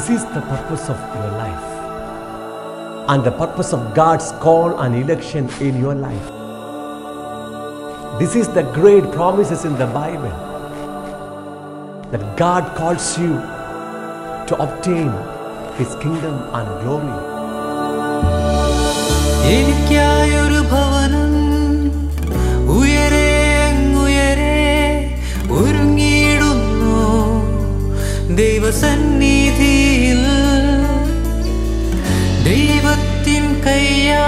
This is the purpose of your life and the purpose of God's call and election in your life. This is the great promises in the Bible that God calls you to obtain His kingdom and glory. ദൈവസന്നിധി தெய்வத்தின் கையா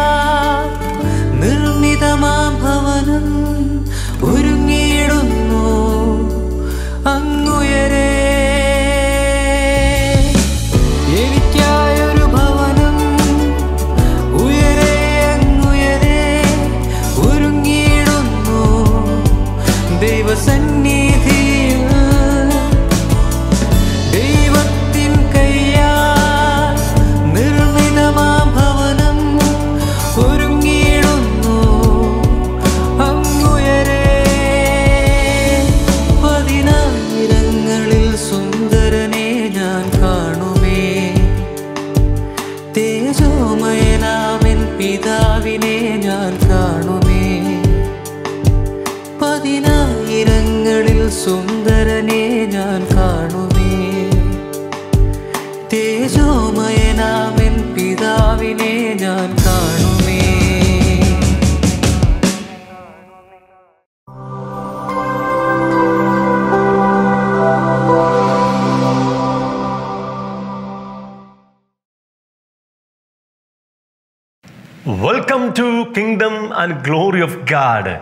and glory of God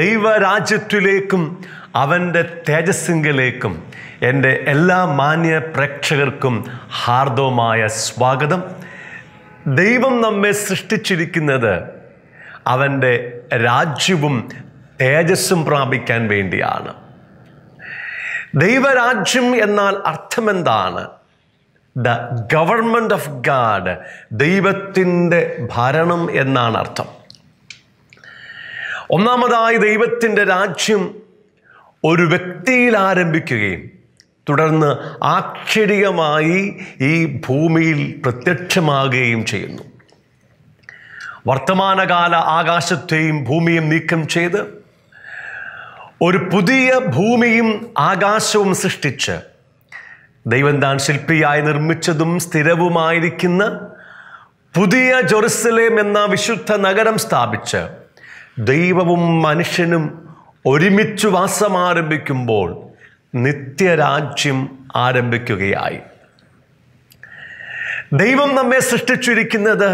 ദൈവരാജ്യത്തിലേക്കും അവൻ്റെ തേജസ്സിങ്കലേക്കും എൻ്റെ എല്ലാ മാന്യ പ്രേക്ഷകർക്കും ഹാർദവുമായ സ്വാഗതം ദൈവം നമ്മെ സൃഷ്ടിച്ചിരിക്കുന്നത് അവൻ്റെ രാജ്യവും തേജസ്സും പ്രാപിക്കാൻ വേണ്ടിയാണ് ദൈവരാജ്യം എന്നാൽ അർത്ഥമെന്താണ് ദ ഗവൺമെൻറ് ഓഫ് ഗാഡ് ദൈവത്തിൻ്റെ ഭരണം എന്നാണ് അർത്ഥം ഒന്നാമതായി ദൈവത്തിൻ്റെ രാജ്യം ഒരു വ്യക്തിയിൽ ആരംഭിക്കുകയും തുടർന്ന് ആക്ഷരികമായി ഈ ഭൂമിയിൽ പ്രത്യക്ഷമാകുകയും ചെയ്യുന്നു വർത്തമാനകാല ആകാശത്തെയും ഭൂമിയും നീക്കം ചെയ്ത് ഒരു പുതിയ ഭൂമിയും ആകാശവും സൃഷ്ടിച്ച് ദൈവം താൻ ശില്പിയായി നിർമ്മിച്ചതും സ്ഥിരവുമായിരിക്കുന്ന പുതിയ ജെറുസലേം എന്ന വിശുദ്ധ നഗരം സ്ഥാപിച്ച് ദൈവവും മനുഷ്യനും ഒരുമിച്ച് വാസം ആരംഭിക്കുമ്പോൾ നിത്യരാജ്യം ആരംഭിക്കുകയായി ദൈവം നമ്മെ സൃഷ്ടിച്ചിരിക്കുന്നത്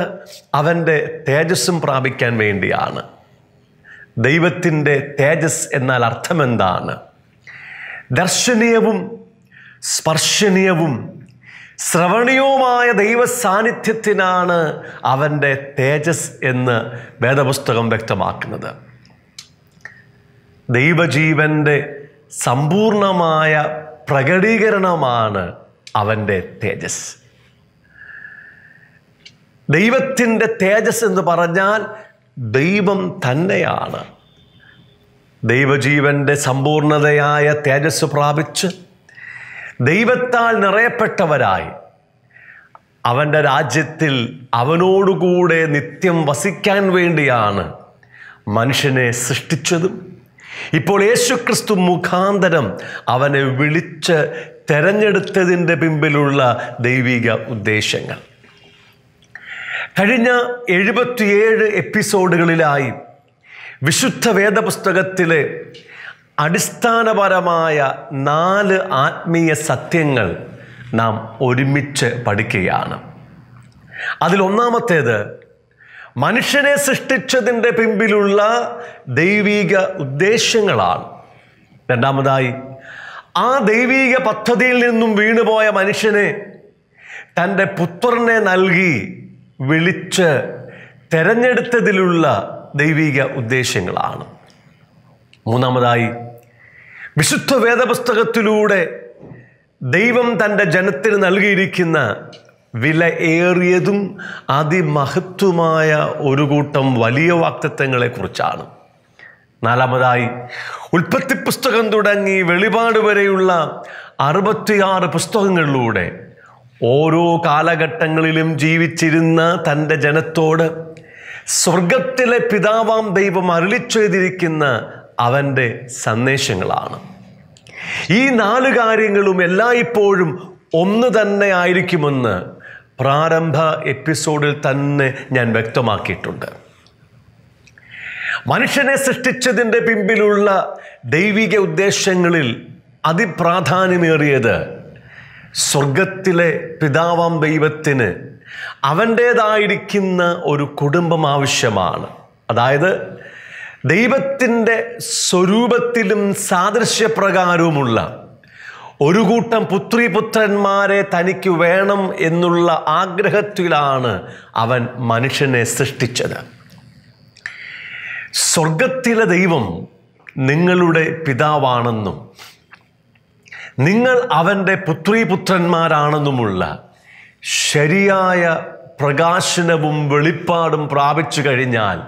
അവൻ്റെ തേജസ്സും പ്രാപിക്കാൻ വേണ്ടിയാണ് ദൈവത്തിൻ്റെ തേജസ് എന്നാൽ അർത്ഥമെന്താണ് ദർശനീയവും സ്പർശനീയവും ശ്രവണീയവുമായ ദൈവ സാന്നിധ്യത്തിനാണ് അവൻ്റെ തേജസ് എന്ന് വേദപുസ്തകം വ്യക്തമാക്കുന്നത് ദൈവജീവൻ്റെ സമ്പൂർണമായ പ്രകടീകരണമാണ് അവൻ്റെ തേജസ് ദൈവത്തിൻ്റെ തേജസ് എന്ന് പറഞ്ഞാൽ ദൈവം തന്നെയാണ് ദൈവജീവൻ്റെ സമ്പൂർണതയായ തേജസ് പ്രാപിച്ച് ദൈവത്താൽ നിറയപ്പെട്ടവരായി അവൻ്റെ രാജ്യത്തിൽ അവനോടുകൂടെ നിത്യം വസിക്കാൻ വേണ്ടിയാണ് മനുഷ്യനെ സൃഷ്ടിച്ചതും ഇപ്പോൾ യേശുക്രിസ്തു മുഖാന്തരം അവനെ വിളിച്ച് തെരഞ്ഞെടുത്തതിൻ്റെ പിമ്പിലുള്ള ദൈവിക ഉദ്ദേശങ്ങൾ കഴിഞ്ഞ എഴുപത്തിയേഴ് എപ്പിസോഡുകളിലായി വിശുദ്ധ വേദപുസ്തകത്തിലെ അടിസ്ഥാനപരമായ നാല് ആത്മീയ സത്യങ്ങൾ നാം ഒരുമിച്ച് പഠിക്കുകയാണ് അതിലൊന്നാമത്തേത് മനുഷ്യനെ സൃഷ്ടിച്ചതിൻ്റെ പിമ്പിലുള്ള ദൈവീക ഉദ്ദേശങ്ങളാണ് രണ്ടാമതായി ആ ദൈവീക പദ്ധതിയിൽ നിന്നും വീണുപോയ മനുഷ്യനെ തൻ്റെ പുത്രനെ നൽകി വിളിച്ച് തെരഞ്ഞെടുത്തതിലുള്ള ദൈവിക ഉദ്ദേശങ്ങളാണ് മൂന്നാമതായി വിശുദ്ധ വേദപുസ്തകത്തിലൂടെ ദൈവം തൻ്റെ ജനത്തിന് നൽകിയിരിക്കുന്ന വില ഏറിയതും അതിമഹത്വമായ ഒരു കൂട്ടം വലിയ വാക്തത്വങ്ങളെക്കുറിച്ചാണ് നാലാമതായി ഉൽപ്പത്തി പുസ്തകം തുടങ്ങി വെളിപാട് വരെയുള്ള അറുപത്തിയാറ് പുസ്തകങ്ങളിലൂടെ ഓരോ കാലഘട്ടങ്ങളിലും ജീവിച്ചിരുന്ന തൻ്റെ ജനത്തോട് സ്വർഗത്തിലെ പിതാവാം ദൈവം അരുളിച്ചെയ്തിരിക്കുന്ന അവൻ്റെ സന്ദേശങ്ങളാണ് ഈ നാല് കാര്യങ്ങളും എല്ലായ്പ്പോഴും ഒന്ന് തന്നെ ആയിരിക്കുമെന്ന് പ്രാരംഭ എപ്പിസോഡിൽ തന്നെ ഞാൻ വ്യക്തമാക്കിയിട്ടുണ്ട് മനുഷ്യനെ സൃഷ്ടിച്ചതിൻ്റെ പിമ്പിലുള്ള ദൈവിക ഉദ്ദേശങ്ങളിൽ അതിപ്രാധാന്യമേറിയത് സ്വർഗത്തിലെ പിതാവാം ദൈവത്തിന് അവൻ്റേതായിരിക്കുന്ന ഒരു കുടുംബം ആവശ്യമാണ് അതായത് ദൈവത്തിൻ്റെ സ്വരൂപത്തിലും സാദൃശ്യപ്രകാരവുമുള്ള ഒരു കൂട്ടം പുത്രി പുത്രന്മാരെ തനിക്ക് വേണം എന്നുള്ള ആഗ്രഹത്തിലാണ് അവൻ മനുഷ്യനെ സൃഷ്ടിച്ചത് സ്വർഗത്തിലെ ദൈവം നിങ്ങളുടെ പിതാവാണെന്നും നിങ്ങൾ അവൻ്റെ പുത്രി പുത്രന്മാരാണെന്നുമുള്ള ശരിയായ പ്രകാശനവും വെളിപ്പാടും പ്രാപിച്ചു കഴിഞ്ഞാൽ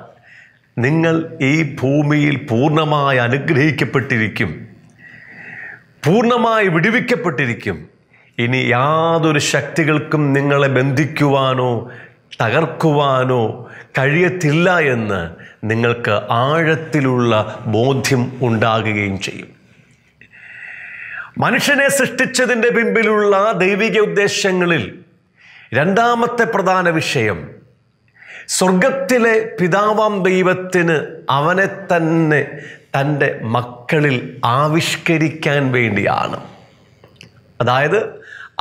നിങ്ങൾ ഈ ഭൂമിയിൽ പൂർണ്ണമായി അനുഗ്രഹിക്കപ്പെട്ടിരിക്കും പൂർണ്ണമായി വിടുവിക്കപ്പെട്ടിരിക്കും ഇനി യാതൊരു ശക്തികൾക്കും നിങ്ങളെ ബന്ധിക്കുവാനോ തകർക്കുവാനോ കഴിയത്തില്ല എന്ന് നിങ്ങൾക്ക് ആഴത്തിലുള്ള ബോധ്യം ഉണ്ടാകുകയും ചെയ്യും മനുഷ്യനെ സൃഷ്ടിച്ചതിൻ്റെ പിമ്പിലുള്ള ദൈവിക ഉദ്ദേശങ്ങളിൽ രണ്ടാമത്തെ പ്രധാന വിഷയം സ്വർഗത്തിലെ പിതാവാം ദൈവത്തിന് അവനെ തന്നെ തൻ്റെ മക്കളിൽ ആവിഷ്കരിക്കാൻ വേണ്ടിയാണ് അതായത്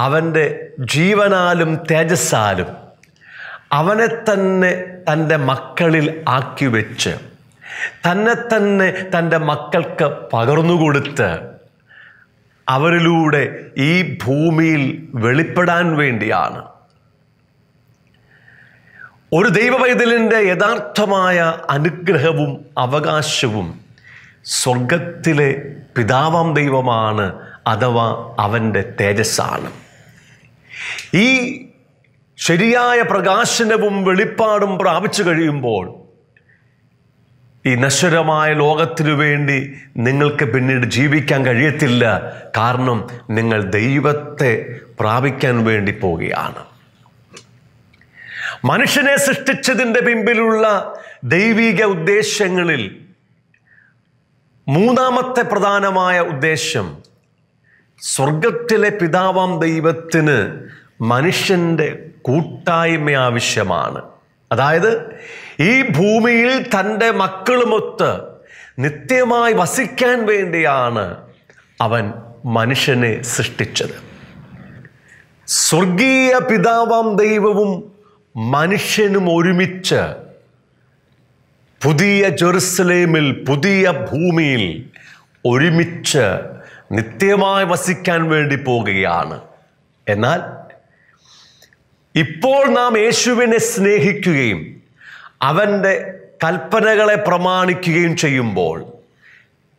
അവൻ്റെ ജീവനാലും തേജസ്സാലും അവനെ തന്നെ തൻ്റെ മക്കളിൽ ആക്കി വെച്ച് തന്നെ തന്നെ തൻ്റെ മക്കൾക്ക് പകർന്നു കൊടുത്ത് അവരിലൂടെ ഈ ഭൂമിയിൽ വെളിപ്പെടാൻ വേണ്ടിയാണ് ഒരു ദൈവ പൈതലിൻ്റെ യഥാർത്ഥമായ അനുഗ്രഹവും അവകാശവും സ്വർഗത്തിലെ പിതാവാം ദൈവമാണ് അഥവാ അവൻ്റെ തേജസ്സാണ് ഈ ശരിയായ പ്രകാശനവും വെളിപ്പാടും പ്രാപിച്ചു കഴിയുമ്പോൾ ഈ നശ്വരമായ ലോകത്തിനു വേണ്ടി നിങ്ങൾക്ക് പിന്നീട് ജീവിക്കാൻ കഴിയത്തില്ല കാരണം നിങ്ങൾ ദൈവത്തെ പ്രാപിക്കാൻ വേണ്ടി പോവുകയാണ് മനുഷ്യനെ സൃഷ്ടിച്ചതിൻ്റെ പിമ്പിലുള്ള ദൈവിക ഉദ്ദേശ്യങ്ങളിൽ മൂന്നാമത്തെ പ്രധാനമായ ഉദ്ദേശ്യം സ്വർഗത്തിലെ പിതാവാം ദൈവത്തിന് മനുഷ്യൻ്റെ കൂട്ടായ്മ ആവശ്യമാണ് അതായത് ഈ ഭൂമിയിൽ തൻ്റെ മക്കളുമൊത്ത് നിത്യമായി വസിക്കാൻ വേണ്ടിയാണ് അവൻ മനുഷ്യനെ സൃഷ്ടിച്ചത് സ്വർഗീയ പിതാവാം ദൈവവും മനുഷ്യനും ഒരുമിച്ച് പുതിയ ജെറുസലേമിൽ പുതിയ ഭൂമിയിൽ ഒരുമിച്ച് നിത്യമായി വസിക്കാൻ വേണ്ടി പോകുകയാണ് എന്നാൽ ഇപ്പോൾ നാം യേശുവിനെ സ്നേഹിക്കുകയും അവൻ്റെ കൽപ്പനകളെ പ്രമാണിക്കുകയും ചെയ്യുമ്പോൾ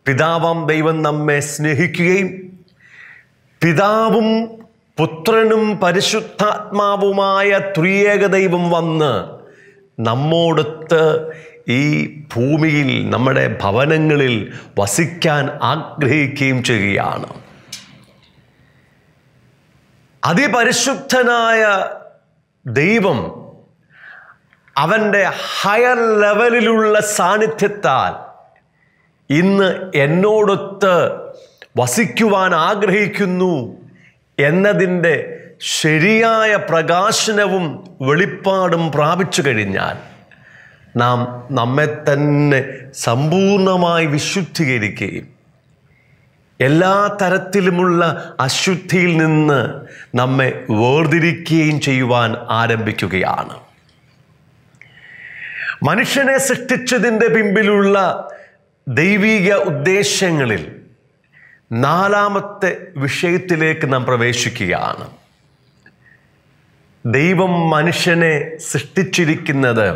പിതാവാം ദൈവം നമ്മെ സ്നേഹിക്കുകയും പിതാവും പുത്രനും പരിശുദ്ധാത്മാവുമായ ത്രിയേക ദൈവം വന്ന് നമ്മോടൊത്ത് ഈ ഭൂമിയിൽ നമ്മുടെ ഭവനങ്ങളിൽ വസിക്കാൻ ആഗ്രഹിക്കുകയും ചെയ്യുകയാണ് അതിപരിശുദ്ധനായ ദൈവം അവൻ്റെ ഹയർ ലെവലിലുള്ള സാന്നിധ്യത്താൽ ഇന്ന് എന്നോടൊത്ത് വസിക്കുവാൻ ആഗ്രഹിക്കുന്നു എന്നതിൻ്റെ ശരിയായ പ്രകാശനവും വെളിപ്പാടും പ്രാപിച്ചു കഴിഞ്ഞാൽ നാം നമ്മെ തന്നെ സമ്പൂർണമായി വിശുദ്ധീകരിക്കുകയും എല്ലാ തരത്തിലുമുള്ള അശുദ്ധിയിൽ നിന്ന് നമ്മെ വേർതിരിക്കുകയും ചെയ്യുവാൻ ആരംഭിക്കുകയാണ് മനുഷ്യനെ സൃഷ്ടിച്ചതിൻ്റെ പിമ്പിലുള്ള ദൈവിക ഉദ്ദേശങ്ങളിൽ നാലാമത്തെ വിഷയത്തിലേക്ക് നാം പ്രവേശിക്കുകയാണ് ദൈവം മനുഷ്യനെ സൃഷ്ടിച്ചിരിക്കുന്നത്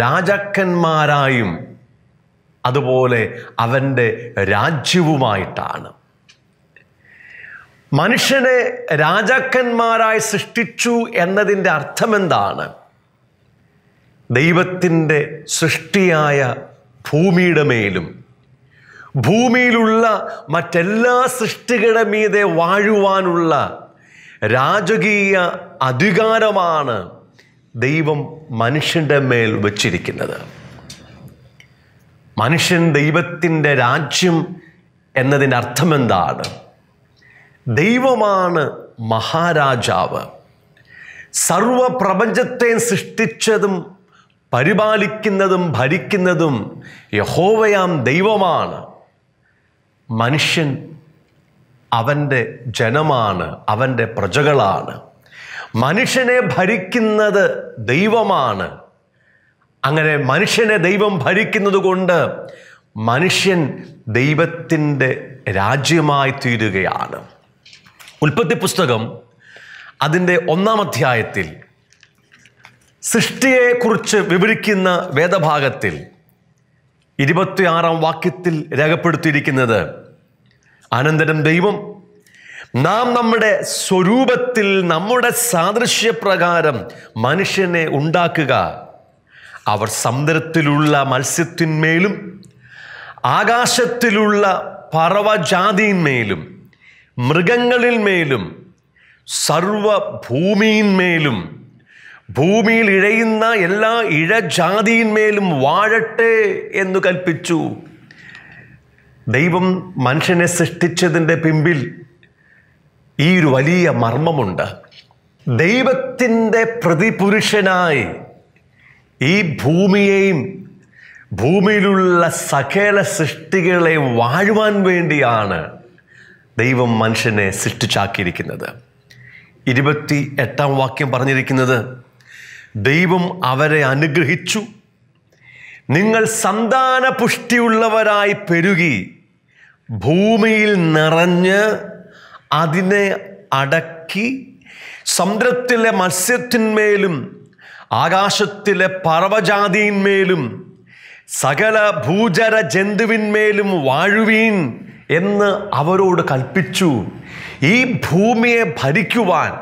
രാജാക്കന്മാരായും അതുപോലെ അവൻ്റെ രാജ്യവുമായിട്ടാണ് മനുഷ്യനെ രാജാക്കന്മാരായി സൃഷ്ടിച്ചു എന്നതിൻ്റെ അർത്ഥമെന്താണ് ദൈവത്തിൻ്റെ സൃഷ്ടിയായ ഭൂമിയുടെ മേലും ഭൂമിയിലുള്ള മറ്റെല്ലാ സൃഷ്ടികളുടെ മീതെ വാഴുവാനുള്ള രാജകീയ അധികാരമാണ് ദൈവം മനുഷ്യൻ്റെ മേൽ വച്ചിരിക്കുന്നത് മനുഷ്യൻ ദൈവത്തിൻ്റെ രാജ്യം എന്നതിൻ്റെ അർത്ഥമെന്താണ് ദൈവമാണ് മഹാരാജാവ് സർവപ്രപഞ്ചത്തെ സൃഷ്ടിച്ചതും പരിപാലിക്കുന്നതും ഭരിക്കുന്നതും യഹോവയാം ദൈവമാണ് മനുഷ്യൻ അവൻ്റെ ജനമാണ് അവൻ്റെ പ്രജകളാണ് മനുഷ്യനെ ഭരിക്കുന്നത് ദൈവമാണ് അങ്ങനെ മനുഷ്യനെ ദൈവം ഭരിക്കുന്നത് കൊണ്ട് മനുഷ്യൻ ദൈവത്തിൻ്റെ രാജ്യമായി തീരുകയാണ് ഉൽപ്പത്തി പുസ്തകം അതിൻ്റെ ഒന്നാം അധ്യായത്തിൽ സൃഷ്ടിയെക്കുറിച്ച് വിവരിക്കുന്ന വേദഭാഗത്തിൽ ഇരുപത്തിയാറാം വാക്യത്തിൽ രേഖപ്പെടുത്തിയിരിക്കുന്നത് അനന്തരം ദൈവം നാം നമ്മുടെ സ്വരൂപത്തിൽ നമ്മുടെ സാദൃശ്യപ്രകാരം മനുഷ്യനെ ഉണ്ടാക്കുക അവർ സമുദ്രത്തിലുള്ള മത്സ്യത്തിന്മേലും ആകാശത്തിലുള്ള പറവജാതിന്മേലും മൃഗങ്ങളിന്മേലും സർവഭൂമിയിന്മേലും ഭൂമിയിൽ ഇഴയുന്ന എല്ലാ ഇഴജാതിയിന്മേലും വാഴട്ടെ എന്ന് കൽപ്പിച്ചു ദൈവം മനുഷ്യനെ സൃഷ്ടിച്ചതിൻ്റെ പിമ്പിൽ ഈ ഒരു വലിയ മർമ്മമുണ്ട് ദൈവത്തിൻ്റെ പ്രതിപുരുഷനായി ഈ ഭൂമിയെയും ഭൂമിയിലുള്ള സകല സൃഷ്ടികളെ വാഴുവാൻ വേണ്ടിയാണ് ദൈവം മനുഷ്യനെ സൃഷ്ടിച്ചാക്കിയിരിക്കുന്നത് ഇരുപത്തി എട്ടാം വാക്യം പറഞ്ഞിരിക്കുന്നത് ദൈവം അവരെ അനുഗ്രഹിച്ചു നിങ്ങൾ സന്താന പുഷ്ടിയുള്ളവരായി പെരുകി ഭൂമിയിൽ നിറഞ്ഞ് അതിനെ അടക്കി സമുദ്രത്തിലെ മത്സ്യത്തിന്മേലും ആകാശത്തിലെ പർവജാതിന്മേലും സകല ഭൂചര ജന്തുവിന്മേലും വാഴുവീൻ എന്ന് അവരോട് കൽപ്പിച്ചു ഈ ഭൂമിയെ ഭരിക്കുവാൻ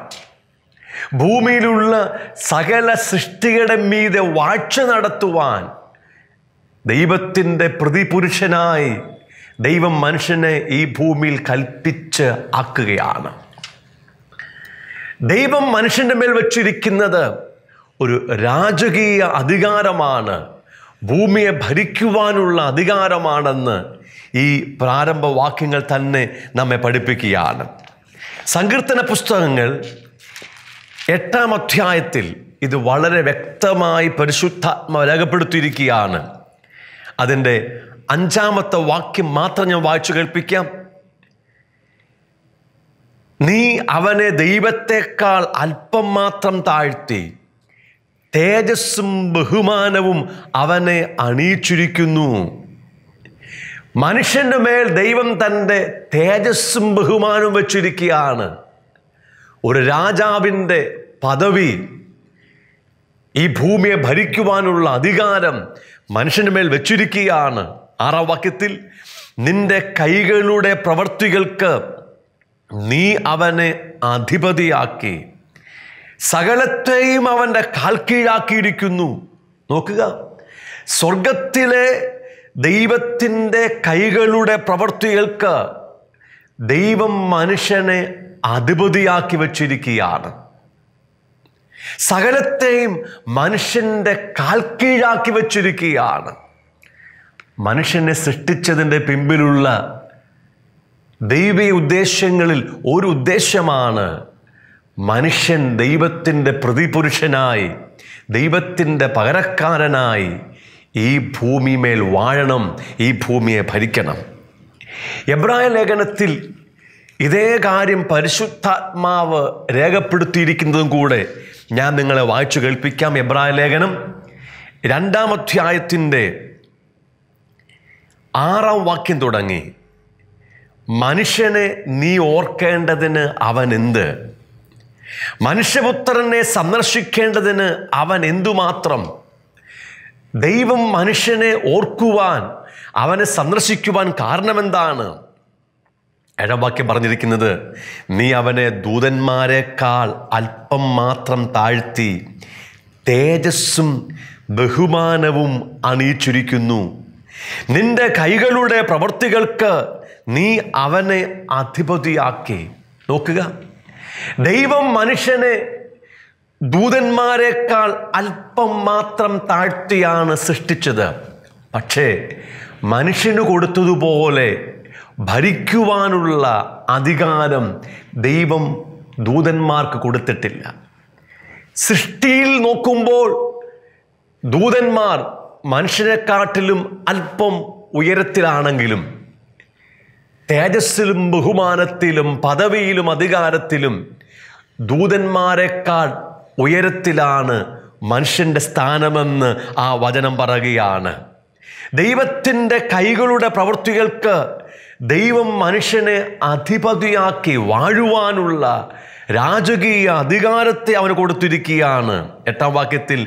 ഭൂമിയിലുള്ള സകല സൃഷ്ടികളുടെ മീതെ വാഴ്ച നടത്തുവാൻ ദൈവത്തിൻ്റെ പ്രതിപുരുഷനായി ദൈവം മനുഷ്യനെ ഈ ഭൂമിയിൽ കൽപ്പിച്ച് ആക്കുകയാണ് ദൈവം മനുഷ്യൻ്റെ മേൽ വച്ചിരിക്കുന്നത് ഒരു രാജകീയ അധികാരമാണ് ഭൂമിയെ ഭരിക്കുവാനുള്ള അധികാരമാണെന്ന് ഈ പ്രാരംഭ വാക്യങ്ങൾ തന്നെ നമ്മെ പഠിപ്പിക്കുകയാണ് സങ്കീർത്തന പുസ്തകങ്ങൾ എട്ടാം അധ്യായത്തിൽ ഇത് വളരെ വ്യക്തമായി പരിശുദ്ധാത്മ രേഖപ്പെടുത്തിയിരിക്കുകയാണ് അതിൻ്റെ അഞ്ചാമത്തെ വാക്യം മാത്രം ഞാൻ വായിച്ചു കേൾപ്പിക്കാം നീ അവനെ ദൈവത്തെക്കാൾ അല്പം മാത്രം താഴ്ത്തി തേജസ്സും ബഹുമാനവും അവനെ അണിയിച്ചിരിക്കുന്നു മനുഷ്യൻ്റെ മേൽ ദൈവം തൻ്റെ തേജസ്സും ബഹുമാനവും വച്ചിരിക്കുകയാണ് ഒരു രാജാവിൻ്റെ പദവി ഈ ഭൂമിയെ ഭരിക്കുവാനുള്ള അധികാരം മനുഷ്യന് മേൽ വെച്ചിരിക്കുകയാണ് ആറാം വാക്യത്തിൽ നിന്റെ കൈകളുടെ പ്രവർത്തികൾക്ക് നീ അവനെ അധിപതിയാക്കി സകലത്തെയും അവൻ്റെ കാൽ കീഴാക്കിയിരിക്കുന്നു നോക്കുക സ്വർഗത്തിലെ ദൈവത്തിൻ്റെ കൈകളുടെ പ്രവൃത്തികൾക്ക് ദൈവം മനുഷ്യനെ അധിപതിയാക്കി വച്ചിരിക്കുകയാണ് സകലത്തെയും മനുഷ്യൻ്റെ കാൽക്കീഴാക്കി വച്ചിരിക്കുകയാണ് മനുഷ്യനെ സൃഷ്ടിച്ചതിൻ്റെ പിമ്പിലുള്ള ദൈവീ ഉദ്ദേശ്യങ്ങളിൽ ഒരു ഉദ്ദേശമാണ് മനുഷ്യൻ ദൈവത്തിൻ്റെ പ്രതിപുരുഷനായി ദൈവത്തിൻ്റെ പകരക്കാരനായി ഈ ഭൂമിമേൽ വാഴണം ഈ ഭൂമിയെ ഭരിക്കണം എബ്രായ ലേഖനത്തിൽ ഇതേ കാര്യം പരിശുദ്ധാത്മാവ് രേഖപ്പെടുത്തിയിരിക്കുന്നതും കൂടെ ഞാൻ നിങ്ങളെ വായിച്ചു കേൾപ്പിക്കാം എബ്രായ ലേഖനം രണ്ടാം അധ്യായത്തിൻ്റെ ആറാം വാക്യം തുടങ്ങി മനുഷ്യനെ നീ ഓർക്കേണ്ടതിന് അവൻ എന്ത് മനുഷ്യപുത്രനെ സന്ദർശിക്കേണ്ടതിന് അവൻ എന്തുമാത്രം ദൈവം മനുഷ്യനെ ഓർക്കുവാൻ അവനെ സന്ദർശിക്കുവാൻ കാരണമെന്താണ് എഴവാക്യം പറഞ്ഞിരിക്കുന്നത് നീ അവനെ ദൂതന്മാരെക്കാൾ അല്പം മാത്രം താഴ്ത്തി തേജസ്സും ബഹുമാനവും അണിയിച്ചിരിക്കുന്നു നിന്റെ കൈകളുടെ പ്രവൃത്തികൾക്ക് നീ അവനെ അധിപതിയാക്കി നോക്കുക ദൈവം മനുഷ്യനെ ദൂതന്മാരെക്കാൾ അല്പം മാത്രം താഴ്ത്തിയാണ് സൃഷ്ടിച്ചത് പക്ഷേ മനുഷ്യന് കൊടുത്തതുപോലെ ഭരിക്കുവാനുള്ള അധികാരം ദൈവം ദൂതന്മാർക്ക് കൊടുത്തിട്ടില്ല സൃഷ്ടിയിൽ നോക്കുമ്പോൾ ദൂതന്മാർ മനുഷ്യരെക്കാട്ടിലും അല്പം ഉയരത്തിലാണെങ്കിലും തേജസ്സിലും ബഹുമാനത്തിലും പദവിയിലും അധികാരത്തിലും ദൂതന്മാരെക്കാൾ ഉയരത്തിലാണ് മനുഷ്യൻ്റെ സ്ഥാനമെന്ന് ആ വചനം പറയുകയാണ് ദൈവത്തിൻ്റെ കൈകളുടെ പ്രവൃത്തികൾക്ക് ദൈവം മനുഷ്യനെ അധിപതിയാക്കി വാഴുവാനുള്ള രാജകീയ അധികാരത്തെ അവന് കൊടുത്തിരിക്കുകയാണ് എട്ടാം വാക്യത്തിൽ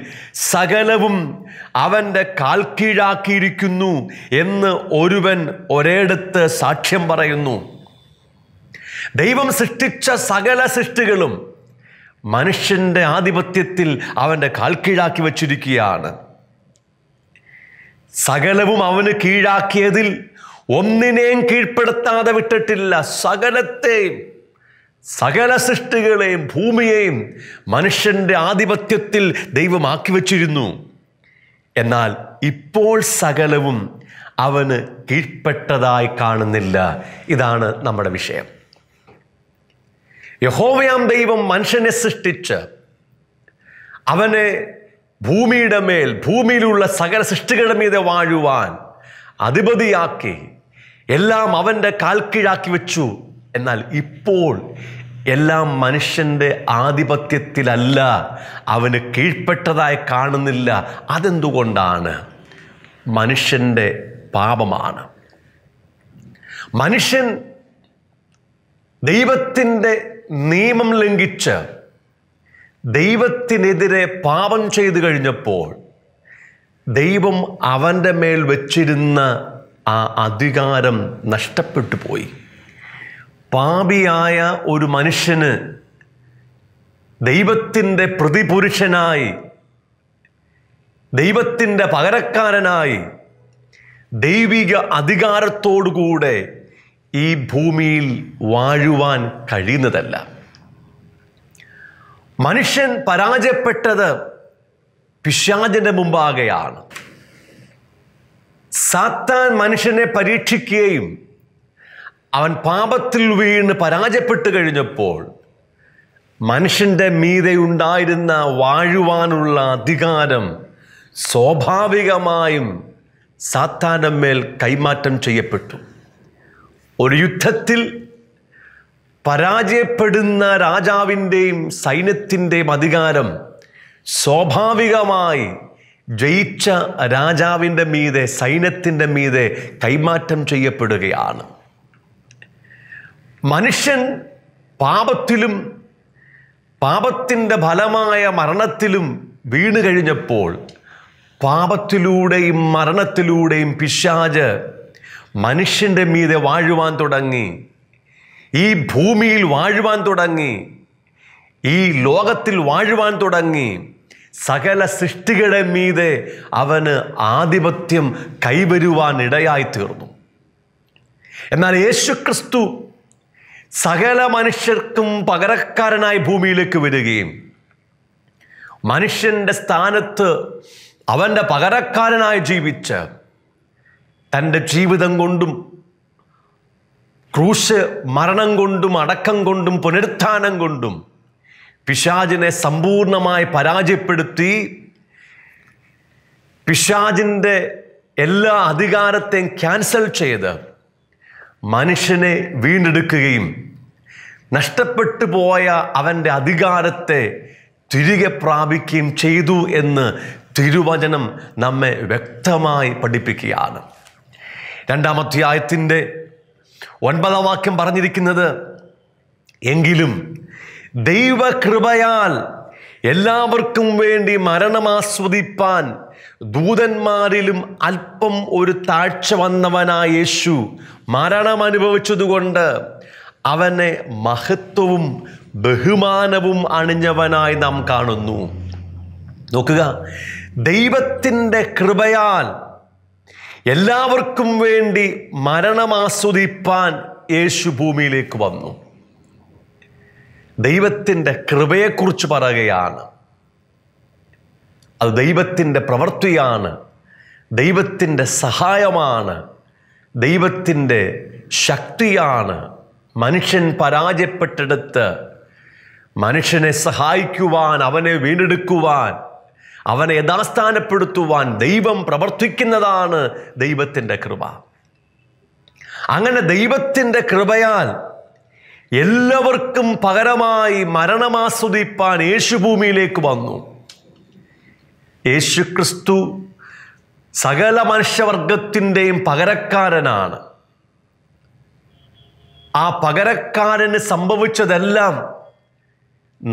സകലവും അവൻ്റെ കാൽ കീഴാക്കിയിരിക്കുന്നു എന്ന് ഒരുവൻ ഒരേടത്ത് സാക്ഷ്യം പറയുന്നു ദൈവം സൃഷ്ടിച്ച സകല സൃഷ്ടികളും മനുഷ്യൻ്റെ ആധിപത്യത്തിൽ അവൻ്റെ കാൽ കീഴാക്കി വച്ചിരിക്കുകയാണ് സകലവും അവന് കീഴാക്കിയതിൽ ഒന്നിനെയും കീഴ്പ്പെടുത്താതെ വിട്ടിട്ടില്ല സകലത്തെയും സകല സൃഷ്ടികളെയും ഭൂമിയെയും മനുഷ്യൻ്റെ ആധിപത്യത്തിൽ ദൈവമാക്കി വച്ചിരുന്നു എന്നാൽ ഇപ്പോൾ സകലവും അവന് കീഴ്പ്പെട്ടതായി കാണുന്നില്ല ഇതാണ് നമ്മുടെ വിഷയം യഹോവയാം ദൈവം മനുഷ്യനെ സൃഷ്ടിച്ച് അവനെ ഭൂമിയുടെ മേൽ ഭൂമിയിലുള്ള സകല സൃഷ്ടികളുടെ മീതെ വാഴുവാൻ അധിപതിയാക്കി എല്ലാം അവൻ്റെ കാൽക്കീഴാക്കി വെച്ചു എന്നാൽ ഇപ്പോൾ എല്ലാം മനുഷ്യൻ്റെ ആധിപത്യത്തിലല്ല അവന് കീഴ്പ്പെട്ടതായി കാണുന്നില്ല അതെന്തുകൊണ്ടാണ് മനുഷ്യൻ്റെ പാപമാണ് മനുഷ്യൻ ദൈവത്തിൻ്റെ നിയമം ലംഘിച്ച് ദൈവത്തിനെതിരെ പാപം ചെയ്തു കഴിഞ്ഞപ്പോൾ ദൈവം അവൻ്റെ മേൽ വച്ചിരുന്ന ആ അധികാരം നഷ്ടപ്പെട്ടു പോയി പാപിയായ ഒരു മനുഷ്യന് ദൈവത്തിൻ്റെ പ്രതിപുരുഷനായി ദൈവത്തിൻ്റെ പകരക്കാരനായി ദൈവിക അധികാരത്തോടുകൂടെ ഈ ഭൂമിയിൽ വാഴുവാൻ കഴിയുന്നതല്ല മനുഷ്യൻ പരാജയപ്പെട്ടത് പിശാജിൻ്റെ മുമ്പാകെയാണ് സാത്താൻ മനുഷ്യനെ പരീക്ഷിക്കുകയും അവൻ പാപത്തിൽ വീണ് പരാജയപ്പെട്ട് കഴിഞ്ഞപ്പോൾ മനുഷ്യൻ്റെ മീതെ ഉണ്ടായിരുന്ന വാഴുവാനുള്ള അധികാരം സ്വാഭാവികമായും സാത്താൻ്റെ മേൽ കൈമാറ്റം ചെയ്യപ്പെട്ടു ഒരു യുദ്ധത്തിൽ പരാജയപ്പെടുന്ന രാജാവിൻ്റെയും സൈന്യത്തിൻ്റെയും അധികാരം സ്വാഭാവികമായി ജയിച്ച രാജാവിൻ്റെ മീതെ സൈന്യത്തിൻ്റെ മീതെ കൈമാറ്റം ചെയ്യപ്പെടുകയാണ് മനുഷ്യൻ പാപത്തിലും പാപത്തിൻ്റെ ഫലമായ മരണത്തിലും വീണ് കഴിഞ്ഞപ്പോൾ പാപത്തിലൂടെയും മരണത്തിലൂടെയും പിശാജ് മനുഷ്യൻ്റെ മീതെ വാഴുവാൻ തുടങ്ങി ഈ ഭൂമിയിൽ വാഴുവാൻ തുടങ്ങി ഈ ലോകത്തിൽ വാഴുവാൻ തുടങ്ങി സകല സൃഷ്ടികളുടെ മീതെ അവന് ആധിപത്യം കൈവരുവാൻ ഇടയായി തീർന്നു എന്നാൽ യേശുക്രിസ്തു സകല മനുഷ്യർക്കും പകരക്കാരനായി ഭൂമിയിലേക്ക് വരികയും മനുഷ്യൻ്റെ സ്ഥാനത്ത് അവൻ്റെ പകരക്കാരനായി ജീവിച്ച് തൻ്റെ ജീവിതം കൊണ്ടും ക്രൂശ് മരണം കൊണ്ടും അടക്കം കൊണ്ടും പുനരുത്ഥാനം കൊണ്ടും പിശാജിനെ സമ്പൂർണമായി പരാജയപ്പെടുത്തി പിശാജിൻ്റെ എല്ലാ അധികാരത്തെയും ക്യാൻസൽ ചെയ്ത് മനുഷ്യനെ വീണ്ടെടുക്കുകയും നഷ്ടപ്പെട്ടു പോയ അവൻ്റെ അധികാരത്തെ തിരികെ പ്രാപിക്കുകയും ചെയ്തു എന്ന് തിരുവചനം നമ്മെ വ്യക്തമായി പഠിപ്പിക്കുകയാണ് രണ്ടാം അധ്യായത്തിൻ്റെ ഒൻപതാം വാക്യം പറഞ്ഞിരിക്കുന്നത് എങ്കിലും ദൈവകൃപയാൽ എല്ലാവർക്കും വേണ്ടി മരണം ആസ്വദിപ്പാൻ ദൂതന്മാരിലും അല്പം ഒരു താഴ്ച വന്നവനായ യേശു മരണം അനുഭവിച്ചതുകൊണ്ട് അവനെ മഹത്വവും ബഹുമാനവും അണിഞ്ഞവനായി നാം കാണുന്നു നോക്കുക ദൈവത്തിൻ്റെ കൃപയാൽ എല്ലാവർക്കും വേണ്ടി മരണം ആസ്വദിപ്പാൻ യേശു ഭൂമിയിലേക്ക് വന്നു ദൈവത്തിൻ്റെ കൃപയെക്കുറിച്ച് പറയുകയാണ് അത് ദൈവത്തിൻ്റെ പ്രവൃത്തിയാണ് ദൈവത്തിൻ്റെ സഹായമാണ് ദൈവത്തിൻ്റെ ശക്തിയാണ് മനുഷ്യൻ പരാജയപ്പെട്ടെടുത്ത് മനുഷ്യനെ സഹായിക്കുവാൻ അവനെ വീണ്ടെടുക്കുവാൻ അവനെ യഥാസ്ഥാനപ്പെടുത്തുവാൻ ദൈവം പ്രവർത്തിക്കുന്നതാണ് ദൈവത്തിൻ്റെ കൃപ അങ്ങനെ ദൈവത്തിൻ്റെ കൃപയാൽ എല്ലാവർക്കും പകരമായി മരണമാസ്വദിപ്പാൻ യേശു ഭൂമിയിലേക്ക് വന്നു യേശു ക്രിസ്തു സകല മനുഷ്യവർഗത്തിൻ്റെയും പകരക്കാരനാണ് ആ പകരക്കാരന് സംഭവിച്ചതെല്ലാം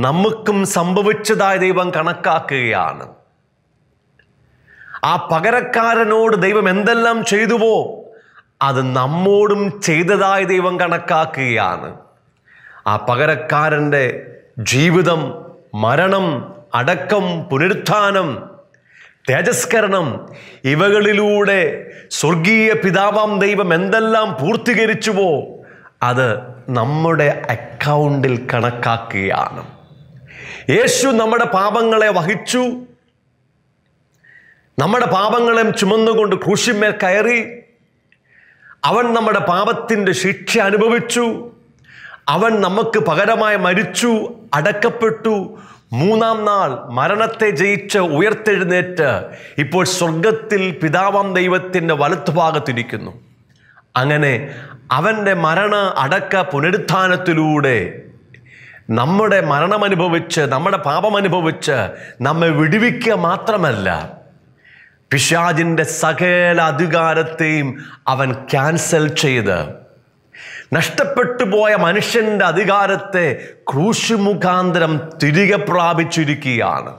നമുക്കും സംഭവിച്ചതായ ദൈവം കണക്കാക്കുകയാണ് ആ പകരക്കാരനോട് ദൈവം എന്തെല്ലാം ചെയ്തുവോ അത് നമ്മോടും ചെയ്തതായ ദൈവം കണക്കാക്കുകയാണ് ആ പകരക്കാരൻ്റെ ജീവിതം മരണം അടക്കം പുനരുത്ഥാനം തേജസ്കരണം ഇവകളിലൂടെ സ്വർഗീയ പിതാവാം ദൈവം എന്തെല്ലാം പൂർത്തീകരിച്ചുവോ അത് നമ്മുടെ അക്കൗണ്ടിൽ കണക്കാക്കുകയാണ് യേശു നമ്മുടെ പാപങ്ങളെ വഹിച്ചു നമ്മുടെ പാപങ്ങളെ ചുമന്നുകൊണ്ട് ക്രൂശിമേൽ കയറി അവൻ നമ്മുടെ പാപത്തിൻ്റെ ശിക്ഷ അനുഭവിച്ചു അവൻ നമുക്ക് പകരമായി മരിച്ചു അടക്കപ്പെട്ടു മൂന്നാം നാൾ മരണത്തെ ജയിച്ച് ഉയർത്തെഴുന്നേറ്റ് ഇപ്പോൾ സ്വർഗത്തിൽ പിതാവാം ദൈവത്തിൻ്റെ വലത്തുഭാഗത്തിരിക്കുന്നു അങ്ങനെ അവൻ്റെ മരണ അടക്ക പുനരുത്ഥാനത്തിലൂടെ നമ്മുടെ മരണമനുഭവിച്ച് നമ്മുടെ പാപമനുഭവിച്ച് നമ്മെ വിടുവിക്കുക മാത്രമല്ല പിശാജിൻ്റെ സകല അധികാരത്തെയും അവൻ ക്യാൻസൽ ചെയ്ത് നഷ്ടപ്പെട്ടു പോയ മനുഷ്യൻ്റെ അധികാരത്തെ ക്രൂശ് മുഖാന്തരം തിരികെ പ്രാപിച്ചിരിക്കുകയാണ്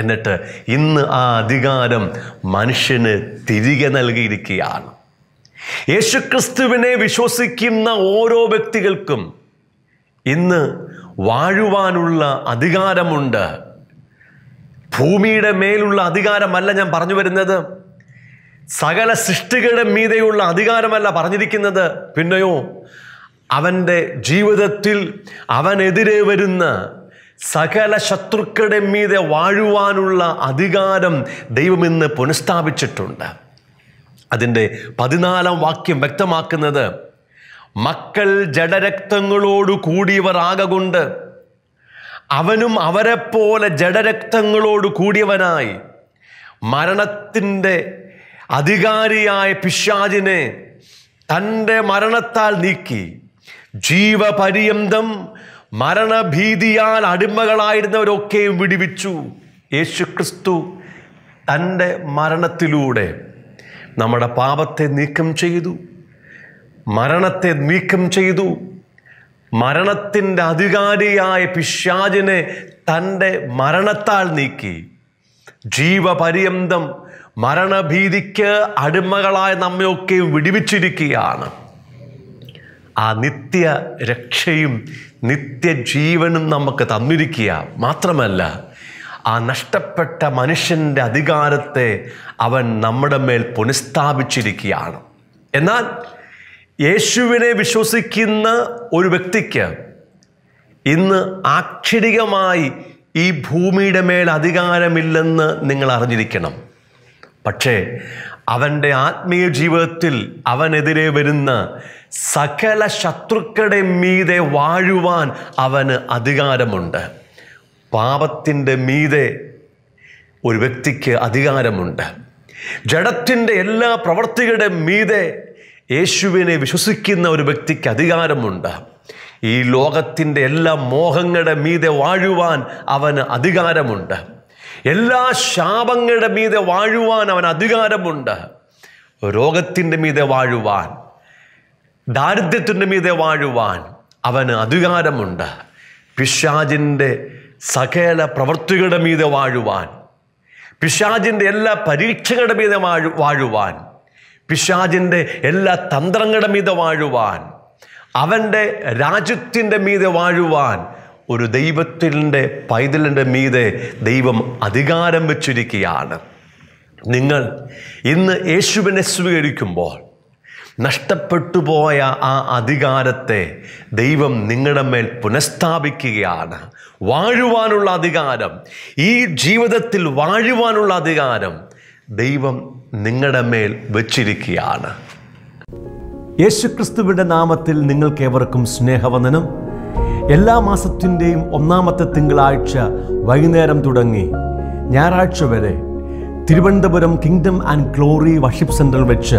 എന്നിട്ട് ഇന്ന് ആ അധികാരം മനുഷ്യന് തിരികെ നൽകിയിരിക്കുകയാണ് യേശുക്രിസ്തുവിനെ വിശ്വസിക്കുന്ന ഓരോ വ്യക്തികൾക്കും ഇന്ന് വാഴുവാനുള്ള അധികാരമുണ്ട് ഭൂമിയുടെ മേലുള്ള അധികാരമല്ല ഞാൻ പറഞ്ഞു വരുന്നത് സകല സൃഷ്ടികളുടെ മീതെയുള്ള അധികാരമല്ല പറഞ്ഞിരിക്കുന്നത് പിന്നെയോ അവൻ്റെ ജീവിതത്തിൽ അവനെതിരെ വരുന്ന സകല ശത്രുക്കളുടെ മീതെ വാഴുവാനുള്ള അധികാരം ദൈവം ഇന്ന് പുനഃസ്ഥാപിച്ചിട്ടുണ്ട് അതിൻ്റെ പതിനാലാം വാക്യം വ്യക്തമാക്കുന്നത് മക്കൾ ജഡരക്തങ്ങളോടു കൂടിയവർ ആകൊണ്ട് അവനും അവരെപ്പോലെ ജഡരക്തങ്ങളോടു കൂടിയവനായി മരണത്തിൻ്റെ അധികാരിയായ പിശാജിനെ തൻ്റെ മരണത്താൽ നീക്കി ജീവപര്യന്തം മരണഭീതിയാൽ അടിമകളായിരുന്നവരൊക്കെയും വിടിവിച്ചു യേശുക്രിസ്തു തൻ്റെ മരണത്തിലൂടെ നമ്മുടെ പാപത്തെ നീക്കം ചെയ്തു മരണത്തെ നീക്കം ചെയ്തു മരണത്തിൻ്റെ അധികാരിയായ പിശാജിനെ തൻ്റെ മരണത്താൽ നീക്കി ജീവപര്യന്തം മരണഭീതിക്ക് അടിമകളായ നമ്മയൊക്കെയും വിടിവിച്ചിരിക്കുകയാണ് ആ നിത്യ രക്ഷയും നിത്യജീവനും നമുക്ക് തന്നിരിക്കുക മാത്രമല്ല ആ നഷ്ടപ്പെട്ട മനുഷ്യൻ്റെ അധികാരത്തെ അവൻ നമ്മുടെ മേൽ പുനഃസ്ഥാപിച്ചിരിക്കുകയാണ് എന്നാൽ യേശുവിനെ വിശ്വസിക്കുന്ന ഒരു വ്യക്തിക്ക് ഇന്ന് ആക്ഷരികമായി ഈ ഭൂമിയുടെ മേൽ അധികാരമില്ലെന്ന് നിങ്ങൾ അറിഞ്ഞിരിക്കണം പക്ഷേ അവൻ്റെ ആത്മീയ ജീവിതത്തിൽ അവനെതിരെ വരുന്ന സകല ശത്രുക്കളുടെ മീതെ വാഴുവാൻ അവന് അധികാരമുണ്ട് പാപത്തിൻ്റെ മീതെ ഒരു വ്യക്തിക്ക് അധികാരമുണ്ട് ജഡത്തിൻ്റെ എല്ലാ പ്രവർത്തികളുടെ മീതെ യേശുവിനെ വിശ്വസിക്കുന്ന ഒരു വ്യക്തിക്ക് അധികാരമുണ്ട് ഈ ലോകത്തിൻ്റെ എല്ലാ മോഹങ്ങളുടെ മീതെ വാഴുവാൻ അവന് അധികാരമുണ്ട് എല്ലാ ശാപങ്ങളുടെ മീതെ വാഴുവാൻ അവൻ അധികാരമുണ്ട് രോഗത്തിൻ്റെ മീതെ വാഴുവാൻ ദാരിദ്ര്യത്തിൻ്റെ മീതെ വാഴുവാൻ അവന് അധികാരമുണ്ട് പിശാജിൻ്റെ സകല പ്രവൃത്തികളുടെ മീതെ വാഴുവാൻ പിശാജിൻ്റെ എല്ലാ പരീക്ഷകളുടെ മീതെ വാഴു വാഴുവാൻ പിശാജിൻ്റെ എല്ലാ തന്ത്രങ്ങളുടെ മീതെ വാഴുവാൻ അവൻ്റെ രാജ്യത്തിൻ്റെ മീതെ വാഴുവാൻ ഒരു ദൈവത്തിൻ്റെ പൈതലിൻ്റെ മീതെ ദൈവം അധികാരം വച്ചിരിക്കുകയാണ് നിങ്ങൾ ഇന്ന് യേശുവിനെ സ്വീകരിക്കുമ്പോൾ നഷ്ടപ്പെട്ടു പോയ ആ അധികാരത്തെ ദൈവം നിങ്ങളുടെ മേൽ പുനഃസ്ഥാപിക്കുകയാണ് വാഴുവാനുള്ള അധികാരം ഈ ജീവിതത്തിൽ വാഴുവാനുള്ള അധികാരം ദൈവം നിങ്ങളുടെ മേൽ വച്ചിരിക്കുകയാണ് യേശുക്രിസ്തുവിൻ്റെ നാമത്തിൽ നിങ്ങൾക്ക് ഏവർക്കും സ്നേഹവന്ദനം എല്ലാ മാസത്തിൻ്റെയും ഒന്നാമത്തെ തിങ്കളാഴ്ച വൈകുന്നേരം തുടങ്ങി ഞായറാഴ്ച വരെ Thiruvananthapuram kingdom and glory worship സെൻറ്ററിൽ വെച്ച്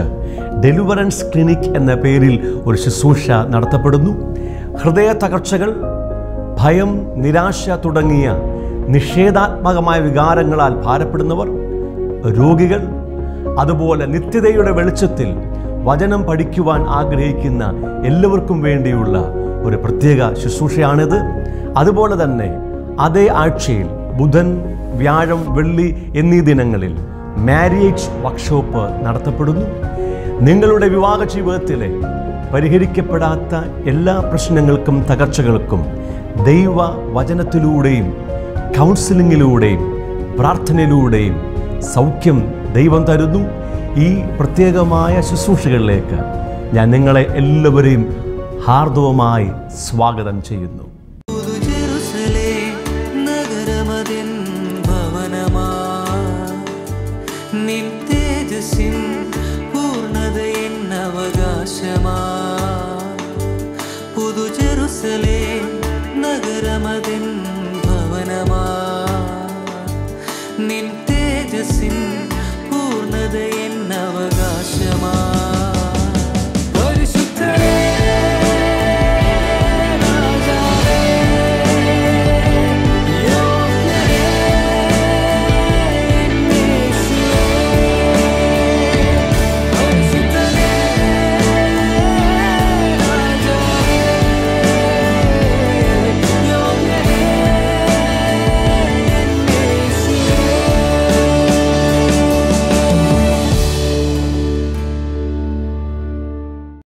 ഡെലിവറൻസ് ക്ലിനിക് എന്ന പേരിൽ ഒരു ശുശ്രൂഷ നടത്തപ്പെടുന്നു ഹൃദയ തകർച്ചകൾ ഭയം നിരാശ തുടങ്ങിയ നിഷേധാത്മകമായ വികാരങ്ങളാൽ ഭാരപ്പെടുന്നവർ രോഗികൾ അതുപോലെ നിത്യതയുടെ വെളിച്ചത്തിൽ വചനം പഠിക്കുവാൻ ആഗ്രഹിക്കുന്ന എല്ലാവർക്കും വേണ്ടിയുള്ള ഒരു പ്രത്യേക ശുശ്രൂഷയാണിത് അതുപോലെ തന്നെ അതേ ആഴ്ചയിൽ ബുധൻ വ്യാഴം വെള്ളി എന്നീ ദിനങ്ങളിൽ മാരിയേജ് വർക്ക്ഷോപ്പ് നടത്തപ്പെടുന്നു നിങ്ങളുടെ വിവാഹ ജീവിതത്തിലെ പരിഹരിക്കപ്പെടാത്ത എല്ലാ പ്രശ്നങ്ങൾക്കും തകർച്ചകൾക്കും ദൈവ വചനത്തിലൂടെയും കൗൺസിലിങ്ങിലൂടെയും പ്രാർത്ഥനയിലൂടെയും സൗഖ്യം ദൈവം തരുന്നു ഈ പ്രത്യേകമായ ശുശ്രൂഷകളിലേക്ക് ഞാൻ നിങ്ങളെ എല്ലാവരെയും ഹാർദവുമായി സ്വാഗതം ചെയ്യുന്നു നിൻ